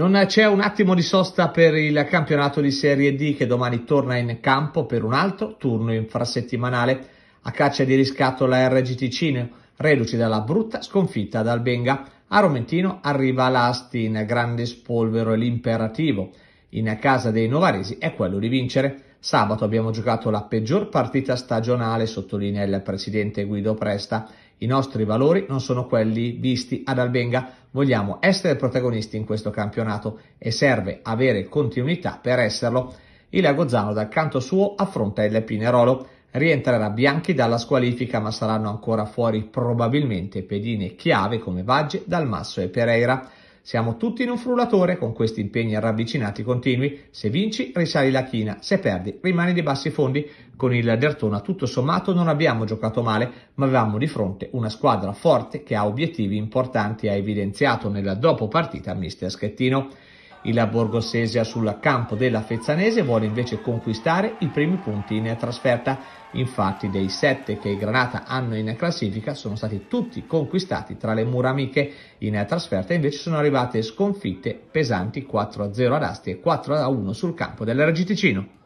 Non c'è un attimo di sosta per il campionato di Serie D che domani torna in campo per un altro turno infrasettimanale a caccia di riscatto la RGT Cine, reduce dalla brutta sconfitta dal Benga. A Romentino arriva l'Asti in grande spolvero e l'imperativo in casa dei novaresi è quello di vincere. Sabato abbiamo giocato la peggior partita stagionale, sottolinea il presidente Guido Presta. I nostri valori non sono quelli visti ad Albenga, vogliamo essere protagonisti in questo campionato e serve avere continuità per esserlo. Il Gozzano dal canto suo affronta il Pinerolo. Rientrerà Bianchi dalla squalifica ma saranno ancora fuori probabilmente pedine chiave come Vaggi, Dalmasso e Pereira. Siamo tutti in un frullatore con questi impegni ravvicinati continui. Se vinci, risali la china, se perdi, rimani dei bassi fondi. Con il Dertona tutto sommato non abbiamo giocato male, ma avevamo di fronte una squadra forte che ha obiettivi importanti, ha evidenziato nella dopo partita mister Schettino. Il Borgosese sul campo della Fezzanese vuole invece conquistare i primi punti in trasferta. Infatti dei sette che i Granata hanno in classifica sono stati tutti conquistati tra le mura amiche. In trasferta invece sono arrivate sconfitte pesanti 4-0 ad Asti e 4-1 sul campo dell'RG Ticino.